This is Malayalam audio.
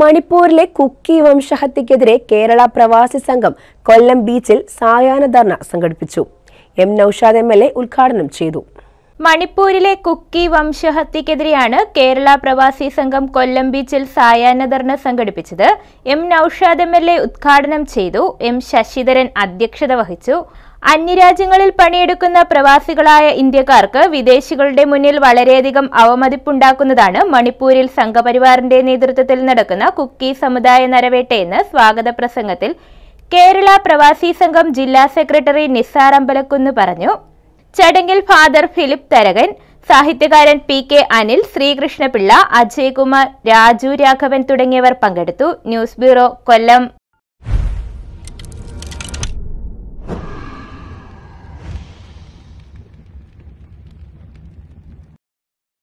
മണിപ്പൂരിലെ കുക്കി വംശഹത്യക്കെതിരെ കേരള പ്രവാസി സംഘം കൊല്ലം ബീച്ചിൽ സായാഹ്ന ധർണ സംഘടിപ്പിച്ചു M Naushad M L A ഉദ്ഘാടനം ചെയ്തു മണിപ്പൂരിലെ കുക്കി വംശഹത്യക്കെതിരെയാണ് കേരള പ്രവാസി സംഘം കൊല്ലം ബീച്ചിൽ സായാഹ്ന ധർണ സംഘടിപ്പിച്ചത് M Naushad M L A ഉദ്ഘാടനം ചെയ്തു എം ശശിധരൻ അധ്യക്ഷത വഹിച്ചു അന്യരാജ്യങ്ങളിൽ പണിയെടുക്കുന്ന പ്രവാസികളായ ഇന്ത്യക്കാർക്ക് വിദേശികളുടെ മുന്നിൽ വളരെയധികം അവമതിപ്പുണ്ടാക്കുന്നതാണ് മണിപ്പൂരിൽ സംഘപരിവാറിന്റെ നേതൃത്വത്തിൽ നടക്കുന്ന കുക്കി സമുദായ നരവേട്ടയെന്ന് സ്വാഗത പ്രസംഗത്തിൽ കേരള പ്രവാസി സംഘം ജില്ലാ സെക്രട്ടറി നിസാർ അമ്പലക്കുന്ന് പറഞ്ഞു ചടങ്ങിൽ ഫാദർ ഫിലിപ്പ് തരകൻ സാഹിത്യകാരൻ പി കെ അനിൽ ശ്രീകൃഷ്ണപിള്ള അജയ്കുമാർ രാജു രാഘവൻ തുടങ്ങിയവർ പങ്കെടുത്തു ന്യൂസ് ബ്യൂറോ കൊല്ലം